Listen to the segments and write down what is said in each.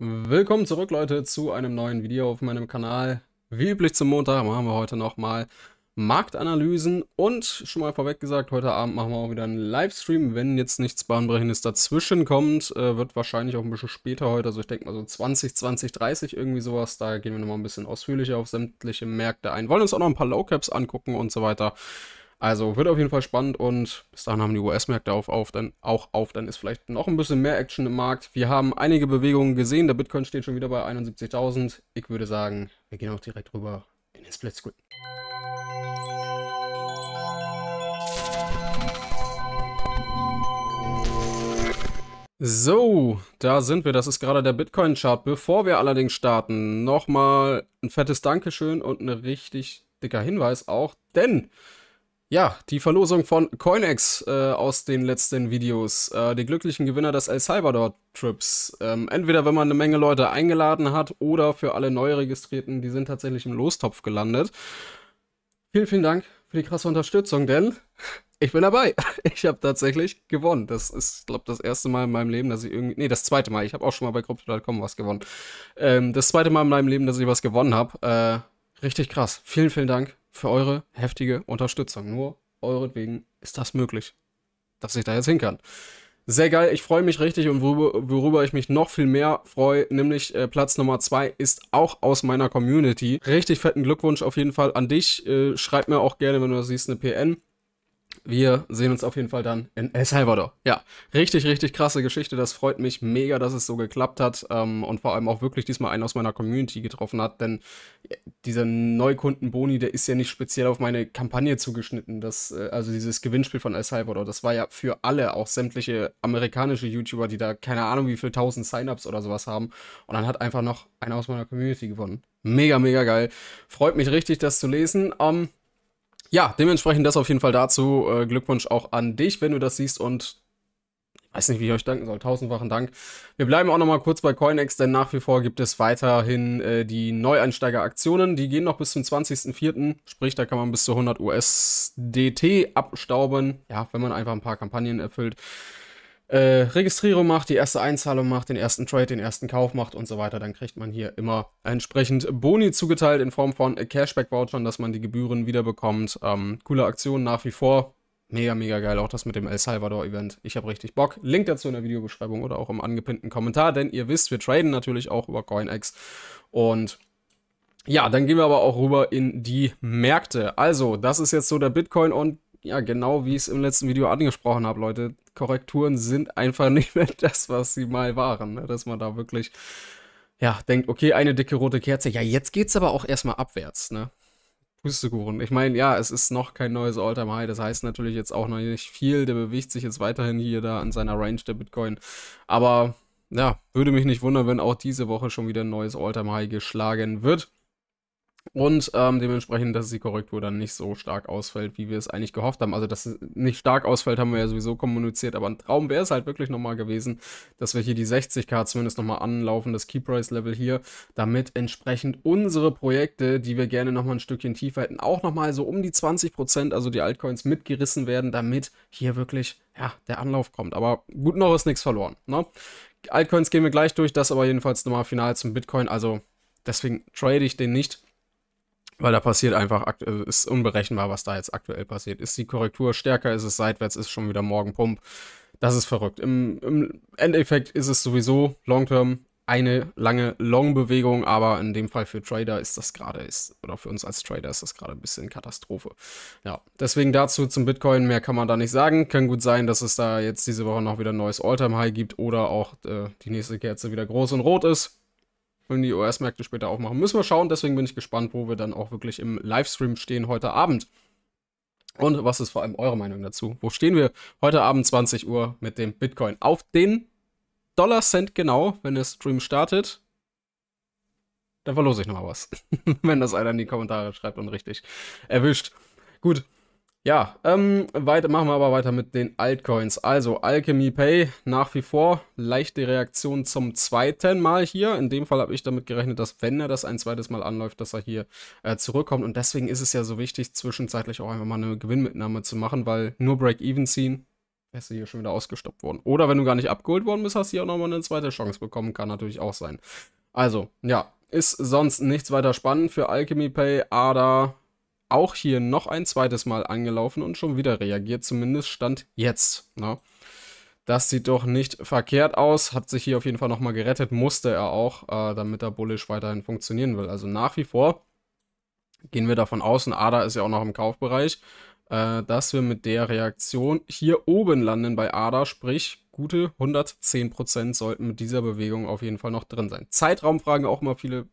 Willkommen zurück, Leute, zu einem neuen Video auf meinem Kanal. Wie üblich zum Montag machen wir heute nochmal Marktanalysen und schon mal vorweg gesagt, heute Abend machen wir auch wieder einen Livestream. Wenn jetzt nichts Bahnbrechendes dazwischen kommt, äh, wird wahrscheinlich auch ein bisschen später heute, also ich denke mal so 20, 20, 30 irgendwie sowas. Da gehen wir nochmal ein bisschen ausführlicher auf sämtliche Märkte ein. Wollen uns auch noch ein paar Low Caps angucken und so weiter. Also wird auf jeden Fall spannend und bis dahin haben die US-Märkte auf, auf, dann auch auf. Dann ist vielleicht noch ein bisschen mehr Action im Markt. Wir haben einige Bewegungen gesehen. Der Bitcoin steht schon wieder bei 71.000. Ich würde sagen, wir gehen auch direkt rüber in den Split Screen. So, da sind wir. Das ist gerade der Bitcoin-Chart. Bevor wir allerdings starten, nochmal ein fettes Dankeschön und ein richtig dicker Hinweis auch, denn ja, die Verlosung von Coinex äh, aus den letzten Videos. Äh, die glücklichen Gewinner des El Salvador-Trips. Ähm, entweder wenn man eine Menge Leute eingeladen hat oder für alle neu registrierten, die sind tatsächlich im Lostopf gelandet. Vielen, vielen Dank für die krasse Unterstützung, denn ich bin dabei. Ich habe tatsächlich gewonnen. Das ist, glaube ich, das erste Mal in meinem Leben, dass ich irgendwie... Nee, das zweite Mal. Ich habe auch schon mal bei Crypto.com was gewonnen. Ähm, das zweite Mal in meinem Leben, dass ich was gewonnen habe. Äh, richtig krass. Vielen, vielen Dank für eure heftige Unterstützung. Nur euretwegen ist das möglich, dass ich da jetzt hin kann. Sehr geil, ich freue mich richtig und worüber, worüber, ich mich noch viel mehr freue, nämlich äh, Platz Nummer 2 ist auch aus meiner Community. Richtig fetten Glückwunsch auf jeden Fall an dich. Äh, schreib mir auch gerne, wenn du das siehst, eine PN wir sehen uns auf jeden Fall dann in El Salvador. Ja, richtig, richtig krasse Geschichte. Das freut mich mega, dass es so geklappt hat ähm, und vor allem auch wirklich diesmal einen aus meiner Community getroffen hat, denn äh, dieser Neukundenboni, der ist ja nicht speziell auf meine Kampagne zugeschnitten. Das, äh, also dieses Gewinnspiel von El Salvador, das war ja für alle, auch sämtliche amerikanische YouTuber, die da keine Ahnung wie viel tausend Sign-ups oder sowas haben. Und dann hat einfach noch einer aus meiner Community gewonnen. Mega, mega geil. Freut mich richtig, das zu lesen. Ähm, ja, dementsprechend das auf jeden Fall dazu. Äh, Glückwunsch auch an dich, wenn du das siehst und ich weiß nicht, wie ich euch danken soll. Tausendfachen Dank. Wir bleiben auch nochmal kurz bei CoinEx, denn nach wie vor gibt es weiterhin äh, die Neueinsteigeraktionen. Die gehen noch bis zum 20.04. Sprich, da kann man bis zu 100 USDT abstauben. Ja, wenn man einfach ein paar Kampagnen erfüllt äh, Registrierung macht, die erste Einzahlung macht, den ersten Trade, den ersten Kauf macht und so weiter, dann kriegt man hier immer entsprechend Boni zugeteilt in Form von Cashback-Vouchern, dass man die Gebühren wiederbekommt. Ähm, coole Aktion nach wie vor. Mega, mega geil. Auch das mit dem El Salvador-Event. Ich habe richtig Bock. Link dazu in der Videobeschreibung oder auch im angepinnten Kommentar, denn ihr wisst, wir traden natürlich auch über CoinEx. Und ja, dann gehen wir aber auch rüber in die Märkte. Also, das ist jetzt so der Bitcoin- und ja, genau wie ich es im letzten Video angesprochen habe, Leute, Korrekturen sind einfach nicht mehr das, was sie mal waren. Ne? Dass man da wirklich, ja, denkt, okay, eine dicke rote Kerze, ja, jetzt geht's aber auch erstmal abwärts, ne? Pustekuchen. Ich meine, ja, es ist noch kein neues All-Time High, das heißt natürlich jetzt auch noch nicht viel, der bewegt sich jetzt weiterhin hier da an seiner Range der Bitcoin, aber ja, würde mich nicht wundern, wenn auch diese Woche schon wieder ein neues All-Time High geschlagen wird. Und ähm, dementsprechend, dass die Korrektur dann nicht so stark ausfällt, wie wir es eigentlich gehofft haben. Also, dass es nicht stark ausfällt, haben wir ja sowieso kommuniziert, aber ein Traum wäre es halt wirklich nochmal gewesen, dass wir hier die 60k zumindest nochmal anlaufen, das Key-Price-Level hier, damit entsprechend unsere Projekte, die wir gerne nochmal ein Stückchen tiefer hätten, auch nochmal so um die 20%, also die Altcoins, mitgerissen werden, damit hier wirklich ja, der Anlauf kommt. Aber gut noch ist nichts verloren. Ne? Altcoins gehen wir gleich durch, das aber jedenfalls nochmal final zum Bitcoin. Also deswegen trade ich den nicht. Weil da passiert einfach, äh, ist unberechenbar, was da jetzt aktuell passiert. Ist die Korrektur stärker, ist es seitwärts, ist schon wieder morgen Pump. Das ist verrückt. Im, im Endeffekt ist es sowieso Long-Term eine lange Long-Bewegung, aber in dem Fall für Trader ist das gerade, ist, oder für uns als Trader ist das gerade ein bisschen Katastrophe. Ja, deswegen dazu zum Bitcoin, mehr kann man da nicht sagen. Kann gut sein, dass es da jetzt diese Woche noch wieder ein neues All-Time-High gibt oder auch äh, die nächste Kerze wieder groß und rot ist wenn die US-Märkte später aufmachen. Müssen wir schauen, deswegen bin ich gespannt, wo wir dann auch wirklich im Livestream stehen heute Abend. Und was ist vor allem eure Meinung dazu? Wo stehen wir heute Abend 20 Uhr mit dem Bitcoin? Auf den Dollar Cent genau, wenn der Stream startet. Dann verlose ich nochmal was. wenn das einer in die Kommentare schreibt und richtig erwischt. Gut, ja, ähm, weiter, machen wir aber weiter mit den Altcoins. Also Alchemy Pay nach wie vor leichte Reaktion zum zweiten Mal hier. In dem Fall habe ich damit gerechnet, dass wenn er das ein zweites Mal anläuft, dass er hier äh, zurückkommt. Und deswegen ist es ja so wichtig, zwischenzeitlich auch einfach mal eine Gewinnmitnahme zu machen, weil nur Break-Even ziehen, wärst du hier schon wieder ausgestoppt worden. Oder wenn du gar nicht abgeholt worden bist, hast du hier auch nochmal eine zweite Chance bekommen. Kann natürlich auch sein. Also, ja, ist sonst nichts weiter spannend für Alchemy Pay, ADA, auch hier noch ein zweites Mal angelaufen und schon wieder reagiert, zumindest Stand jetzt. Ne? Das sieht doch nicht verkehrt aus, hat sich hier auf jeden Fall nochmal gerettet, musste er auch, äh, damit er bullisch weiterhin funktionieren will. Also nach wie vor gehen wir davon aus, und ADA ist ja auch noch im Kaufbereich, äh, dass wir mit der Reaktion hier oben landen bei ADA, sprich gute 110% sollten mit dieser Bewegung auf jeden Fall noch drin sein. Zeitraumfragen auch mal viele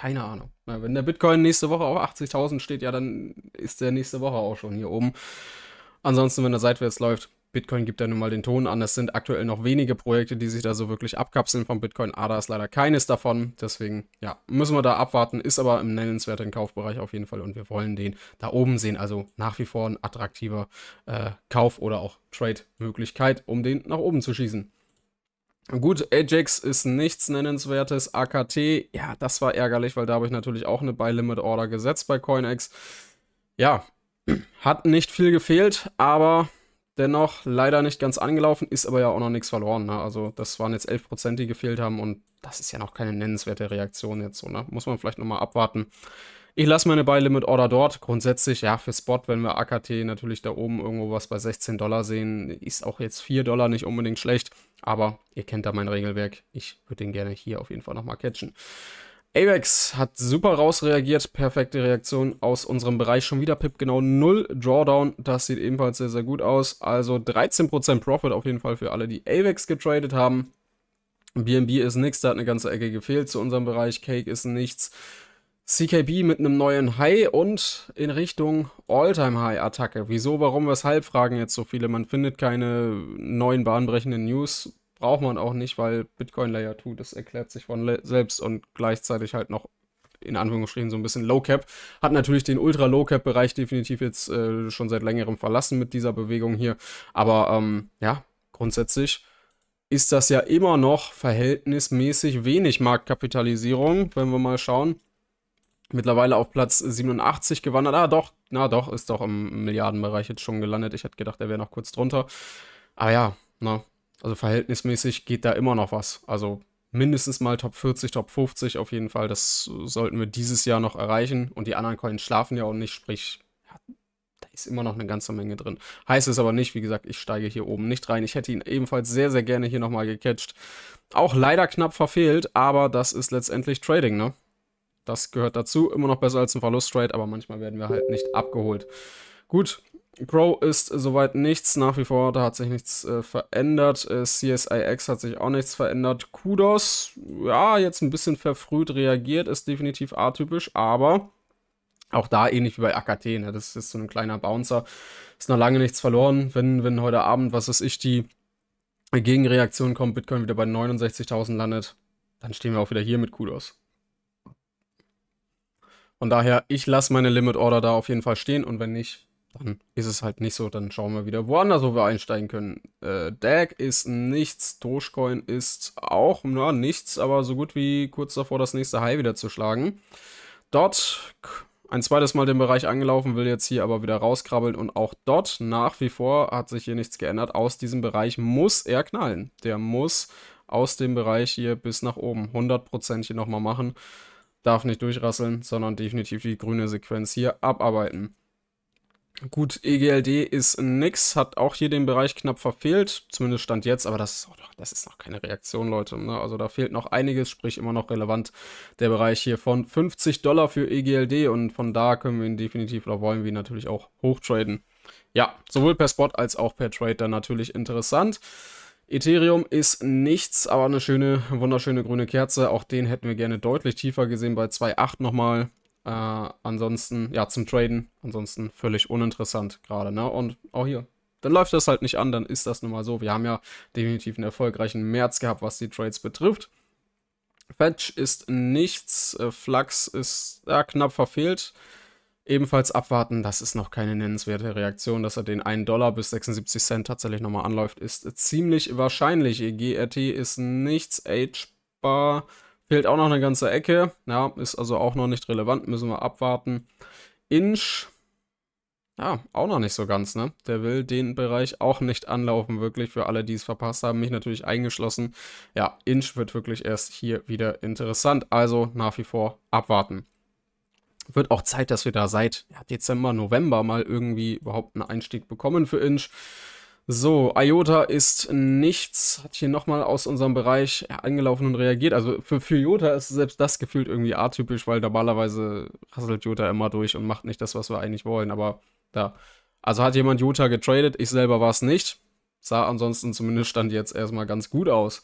keine Ahnung. wenn der Bitcoin nächste Woche auf 80.000 steht, ja, dann ist der nächste Woche auch schon hier oben. Ansonsten, wenn er seitwärts läuft, Bitcoin gibt ja nun mal den Ton an. Es sind aktuell noch wenige Projekte, die sich da so wirklich abkapseln vom Bitcoin. ADA ist leider keines davon. Deswegen, ja, müssen wir da abwarten. Ist aber im nennenswerten Kaufbereich auf jeden Fall und wir wollen den da oben sehen. Also nach wie vor ein attraktiver äh, Kauf- oder auch Trade-Möglichkeit, um den nach oben zu schießen. Gut, Ajax ist nichts Nennenswertes. AKT, ja, das war ärgerlich, weil da habe ich natürlich auch eine Buy-Limit-Order gesetzt bei CoinEx. Ja, hat nicht viel gefehlt, aber dennoch leider nicht ganz angelaufen, ist aber ja auch noch nichts verloren. Ne? Also das waren jetzt 11%, die gefehlt haben und das ist ja noch keine nennenswerte Reaktion jetzt so. Ne? Muss man vielleicht nochmal abwarten. Ich lasse meine Buy-Limit-Order dort. Grundsätzlich, ja, für Spot, wenn wir AKT natürlich da oben irgendwo was bei 16 Dollar sehen, ist auch jetzt 4 Dollar nicht unbedingt schlecht. Aber ihr kennt da mein Regelwerk. Ich würde den gerne hier auf jeden Fall nochmal catchen. Avex hat super rausreagiert, perfekte Reaktion aus unserem Bereich. Schon wieder Pip genau 0 Drawdown. Das sieht ebenfalls sehr, sehr gut aus. Also 13% Profit auf jeden Fall für alle, die Avex getradet haben. BNB ist nichts, da hat eine ganze Ecke gefehlt zu unserem Bereich. Cake ist nichts. CKB mit einem neuen High und in Richtung All-Time-High-Attacke. Wieso, warum, weshalb fragen jetzt so viele. Man findet keine neuen bahnbrechenden News. Braucht man auch nicht, weil Bitcoin Layer 2, das erklärt sich von selbst und gleichzeitig halt noch in Anführungsstrichen so ein bisschen Low Cap. Hat natürlich den Ultra Low Cap Bereich definitiv jetzt äh, schon seit längerem verlassen mit dieser Bewegung hier. Aber ähm, ja, grundsätzlich ist das ja immer noch verhältnismäßig wenig Marktkapitalisierung, wenn wir mal schauen mittlerweile auf Platz 87 gewandert. Ah, doch, na doch, ist doch im Milliardenbereich jetzt schon gelandet. Ich hätte gedacht, er wäre noch kurz drunter. Ah ja, na, also verhältnismäßig geht da immer noch was. Also mindestens mal Top 40, Top 50 auf jeden Fall. Das sollten wir dieses Jahr noch erreichen. Und die anderen Coins schlafen ja auch nicht, sprich, da ist immer noch eine ganze Menge drin. Heißt es aber nicht, wie gesagt, ich steige hier oben nicht rein. Ich hätte ihn ebenfalls sehr, sehr gerne hier nochmal gecatcht. Auch leider knapp verfehlt, aber das ist letztendlich Trading, ne? Das gehört dazu. Immer noch besser als ein Verlustrate, aber manchmal werden wir halt nicht abgeholt. Gut, Grow ist soweit nichts. Nach wie vor, da hat sich nichts äh, verändert. Äh, CSIX hat sich auch nichts verändert. Kudos, ja, jetzt ein bisschen verfrüht reagiert, ist definitiv atypisch, aber auch da ähnlich wie bei AKT. Ne? Das ist so ein kleiner Bouncer. Ist noch lange nichts verloren. Wenn, wenn heute Abend, was weiß ich, die Gegenreaktion kommt, Bitcoin wieder bei 69.000 landet, dann stehen wir auch wieder hier mit Kudos. Von daher, ich lasse meine Limit Order da auf jeden Fall stehen und wenn nicht, dann ist es halt nicht so. Dann schauen wir wieder woanders, wo wir einsteigen können. Äh, DAG ist nichts, Dogecoin ist auch na, nichts, aber so gut wie kurz davor, das nächste High wieder zu schlagen. Dort ein zweites Mal den Bereich angelaufen, will jetzt hier aber wieder rauskrabbeln und auch dort nach wie vor hat sich hier nichts geändert. Aus diesem Bereich muss er knallen. Der muss aus dem Bereich hier bis nach oben 100% hier nochmal machen darf nicht durchrasseln, sondern definitiv die grüne Sequenz hier abarbeiten. Gut, EGLD ist nix, hat auch hier den Bereich knapp verfehlt, zumindest stand jetzt, aber das ist, auch, das ist noch keine Reaktion, Leute. Ne? Also da fehlt noch einiges, sprich immer noch relevant der Bereich hier von 50 Dollar für EGLD und von da können wir ihn definitiv oder wollen wir ihn natürlich auch hochtraden. Ja, sowohl per Spot als auch per Trade dann natürlich interessant. Ethereum ist nichts, aber eine schöne, wunderschöne grüne Kerze. Auch den hätten wir gerne deutlich tiefer gesehen, bei 2,8 nochmal. Äh, ansonsten, ja, zum Traden. Ansonsten völlig uninteressant gerade, ne? Und auch hier, dann läuft das halt nicht an, dann ist das nun mal so. Wir haben ja definitiv einen erfolgreichen März gehabt, was die Trades betrifft. Fetch ist nichts, äh, Flux ist ja, knapp verfehlt. Ebenfalls abwarten, das ist noch keine nennenswerte Reaktion, dass er den 1 Dollar bis 76 Cent tatsächlich nochmal anläuft, ist ziemlich wahrscheinlich. E GRT ist nichts, H-Bar fehlt auch noch eine ganze Ecke, ja, ist also auch noch nicht relevant, müssen wir abwarten. Inch, ja, auch noch nicht so ganz, ne? Der will den Bereich auch nicht anlaufen, wirklich, für alle, die es verpasst haben, mich natürlich eingeschlossen. Ja, Inch wird wirklich erst hier wieder interessant, also nach wie vor abwarten wird auch Zeit, dass wir da seit ja, Dezember, November mal irgendwie überhaupt einen Einstieg bekommen für Inch. So, IOTA ist nichts, hat hier nochmal aus unserem Bereich ja, angelaufen und reagiert. Also für, für IOTA ist selbst das gefühlt irgendwie atypisch, weil normalerweise rasselt IOTA immer durch und macht nicht das, was wir eigentlich wollen. Aber da, also hat jemand IOTA getradet, ich selber war es nicht. Sah ansonsten zumindest stand jetzt erstmal ganz gut aus.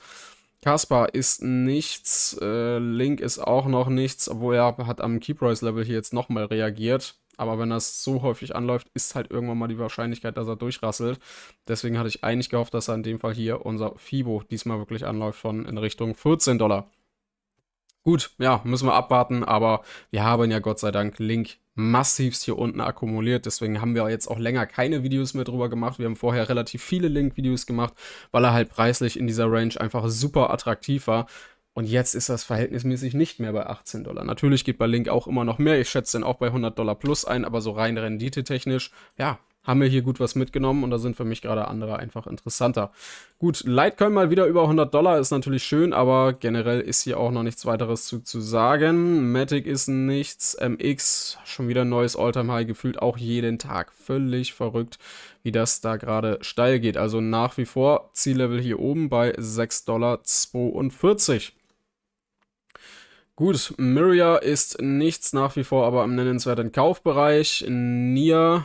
Kaspar ist nichts, äh, Link ist auch noch nichts, obwohl er hat am Keep Royce Level hier jetzt nochmal reagiert. Aber wenn das so häufig anläuft, ist halt irgendwann mal die Wahrscheinlichkeit, dass er durchrasselt. Deswegen hatte ich eigentlich gehofft, dass er in dem Fall hier unser FIBO diesmal wirklich anläuft von in Richtung 14 Dollar. Gut, ja, müssen wir abwarten, aber wir haben ja Gott sei Dank Link massivst hier unten akkumuliert. Deswegen haben wir jetzt auch länger keine Videos mehr drüber gemacht. Wir haben vorher relativ viele Link-Videos gemacht, weil er halt preislich in dieser Range einfach super attraktiv war. Und jetzt ist das verhältnismäßig nicht mehr bei 18 Dollar. Natürlich geht bei Link auch immer noch mehr. Ich schätze den auch bei 100 Dollar plus ein, aber so rein renditetechnisch, ja, haben wir hier gut was mitgenommen und da sind für mich gerade andere einfach interessanter. Gut, Litecoin mal wieder über 100 Dollar ist natürlich schön, aber generell ist hier auch noch nichts weiteres zu, zu sagen. Matic ist nichts, MX schon wieder ein neues Alltime high gefühlt auch jeden Tag. Völlig verrückt, wie das da gerade steil geht. Also nach wie vor Ziellevel hier oben bei 6,42 Dollar. Gut, Myria ist nichts nach wie vor, aber im nennenswerten Kaufbereich. Nier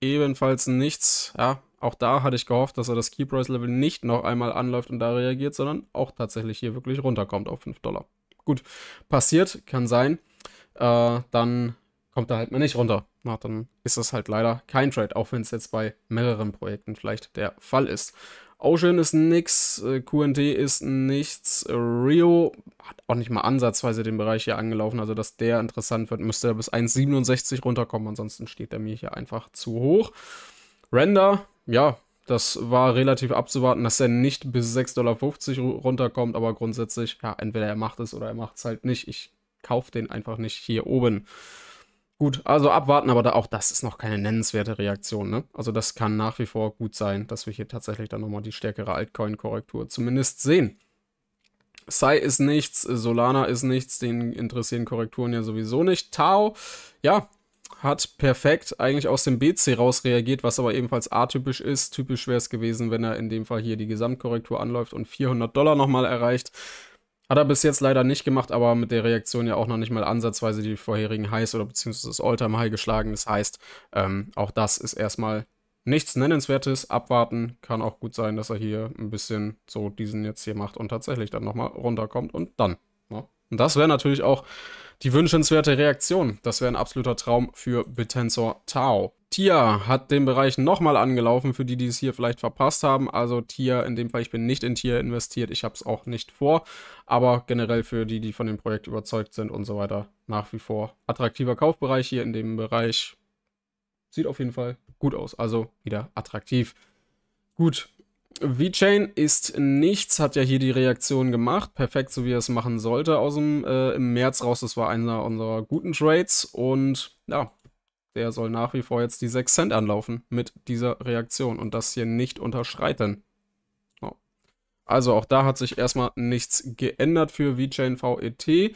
ebenfalls nichts. Ja, auch da hatte ich gehofft, dass er das Key Price Level nicht noch einmal anläuft und da reagiert, sondern auch tatsächlich hier wirklich runterkommt auf 5 Dollar. Gut, passiert, kann sein. Äh, dann kommt er halt mal nicht runter. Na, dann ist das halt leider kein Trade, auch wenn es jetzt bei mehreren Projekten vielleicht der Fall ist. Ocean ist nix, äh, QNT ist nichts, Rio hat auch nicht mal ansatzweise den Bereich hier angelaufen, also dass der interessant wird, müsste er bis 1,67 runterkommen, ansonsten steht er mir hier einfach zu hoch. Render, ja, das war relativ abzuwarten, dass er nicht bis 6,50 Dollar runterkommt, aber grundsätzlich, ja, entweder er macht es oder er macht es halt nicht. Ich kaufe den einfach nicht hier oben. Gut, also abwarten, aber da auch das ist noch keine nennenswerte Reaktion. Ne? Also das kann nach wie vor gut sein, dass wir hier tatsächlich dann nochmal die stärkere Altcoin-Korrektur zumindest sehen. Sai ist nichts, Solana ist nichts, den interessieren Korrekturen ja sowieso nicht. Tau, ja, hat perfekt eigentlich aus dem BC raus reagiert, was aber ebenfalls atypisch ist. Typisch wäre es gewesen, wenn er in dem Fall hier die Gesamtkorrektur anläuft und 400 Dollar nochmal erreicht. Hat er bis jetzt leider nicht gemacht, aber mit der Reaktion ja auch noch nicht mal ansatzweise die vorherigen Highs oder beziehungsweise das Alltime High geschlagen. Das heißt, ähm, auch das ist erstmal nichts Nennenswertes. Abwarten kann auch gut sein, dass er hier ein bisschen so diesen jetzt hier macht und tatsächlich dann nochmal runterkommt und dann. Ne? Und das wäre natürlich auch die wünschenswerte Reaktion. Das wäre ein absoluter Traum für Betensor Tao. Tia hat den Bereich nochmal angelaufen, für die, die es hier vielleicht verpasst haben. Also Tia, in dem Fall, ich bin nicht in Tia investiert, ich habe es auch nicht vor. Aber generell für die, die von dem Projekt überzeugt sind und so weiter, nach wie vor attraktiver Kaufbereich hier in dem Bereich. Sieht auf jeden Fall gut aus, also wieder attraktiv. Gut, VeChain ist nichts, hat ja hier die Reaktion gemacht, perfekt, so wie er es machen sollte aus dem äh, im März raus. Das war einer unserer guten Trades und ja, der soll nach wie vor jetzt die 6 Cent anlaufen mit dieser Reaktion und das hier nicht unterschreiten. Also auch da hat sich erstmal nichts geändert für VeChain VET.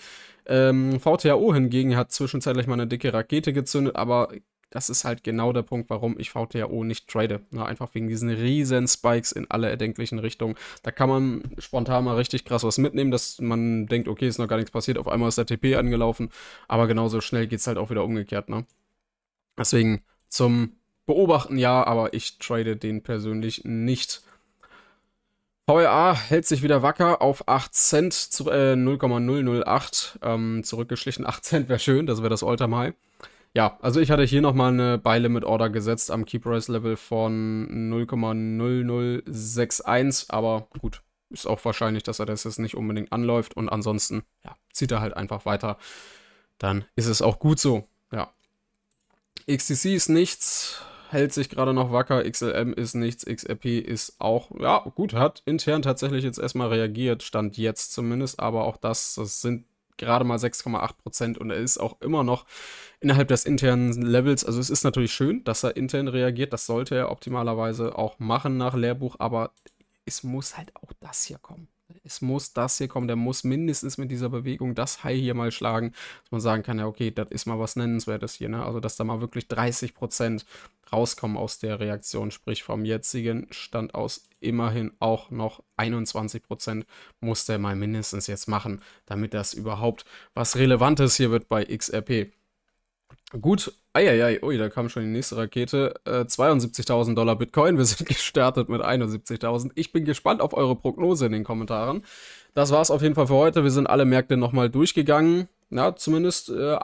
Ähm, VTAO hingegen hat zwischenzeitlich mal eine dicke Rakete gezündet, aber das ist halt genau der Punkt, warum ich VTAO nicht trade. Na, einfach wegen diesen riesen Spikes in alle erdenklichen Richtungen. Da kann man spontan mal richtig krass was mitnehmen, dass man denkt, okay, ist noch gar nichts passiert, auf einmal ist der TP angelaufen, aber genauso schnell geht es halt auch wieder umgekehrt, ne? Deswegen zum Beobachten ja, aber ich trade den persönlich nicht. VRA hält sich wieder wacker auf 8 Cent, zu, äh, 0,008 ähm, zurückgeschlichen. 8 Cent wäre schön, das wäre das Alltime High. Ja, also ich hatte hier nochmal eine Buy Limit Order gesetzt am Key Price Level von 0,0061, aber gut, ist auch wahrscheinlich, dass er das jetzt nicht unbedingt anläuft und ansonsten ja, zieht er halt einfach weiter. Dann ist es auch gut so. XCC ist nichts, hält sich gerade noch wacker, XLM ist nichts, XRP ist auch, ja gut, hat intern tatsächlich jetzt erstmal reagiert, stand jetzt zumindest, aber auch das, das sind gerade mal 6,8 Prozent und er ist auch immer noch innerhalb des internen Levels. Also es ist natürlich schön, dass er intern reagiert, das sollte er optimalerweise auch machen nach Lehrbuch, aber es muss halt auch das hier kommen es muss das hier kommen, der muss mindestens mit dieser Bewegung das High hier mal schlagen, dass man sagen kann, ja okay, das ist mal was Nennenswertes hier, ne? also dass da mal wirklich 30% rauskommen aus der Reaktion, sprich vom jetzigen Stand aus immerhin auch noch 21% muss der mal mindestens jetzt machen, damit das überhaupt was Relevantes hier wird bei XRP. Gut, eieiei, ui, da kam schon die nächste Rakete. Äh, 72.000 Dollar Bitcoin, wir sind gestartet mit 71.000. Ich bin gespannt auf eure Prognose in den Kommentaren. Das war's auf jeden Fall für heute. Wir sind alle Märkte nochmal durchgegangen. Ja, zumindest äh,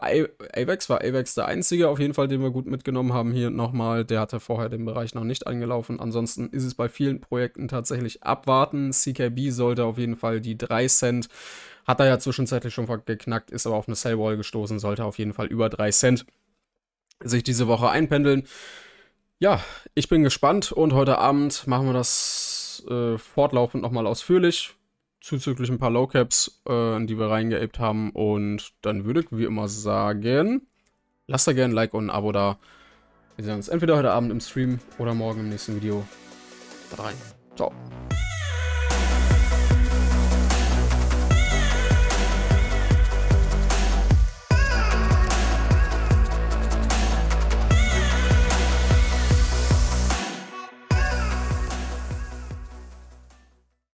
AVAX war Avex der einzige, auf jeden Fall, den wir gut mitgenommen haben hier nochmal. Der hatte vorher den Bereich noch nicht angelaufen. Ansonsten ist es bei vielen Projekten tatsächlich abwarten. CKB sollte auf jeden Fall die 3 Cent hat er ja zwischenzeitlich schon geknackt, ist aber auf eine Sellwall gestoßen, sollte auf jeden Fall über 3 Cent sich diese Woche einpendeln. Ja, ich bin gespannt und heute Abend machen wir das äh, fortlaufend nochmal ausführlich. Zuzüglich ein paar Lowcaps, äh, in die wir reingeaped haben. Und dann würde ich wie immer sagen, lasst da gerne ein Like und ein Abo da. Wir sehen uns entweder heute Abend im Stream oder morgen im nächsten Video. Da rein. Ciao.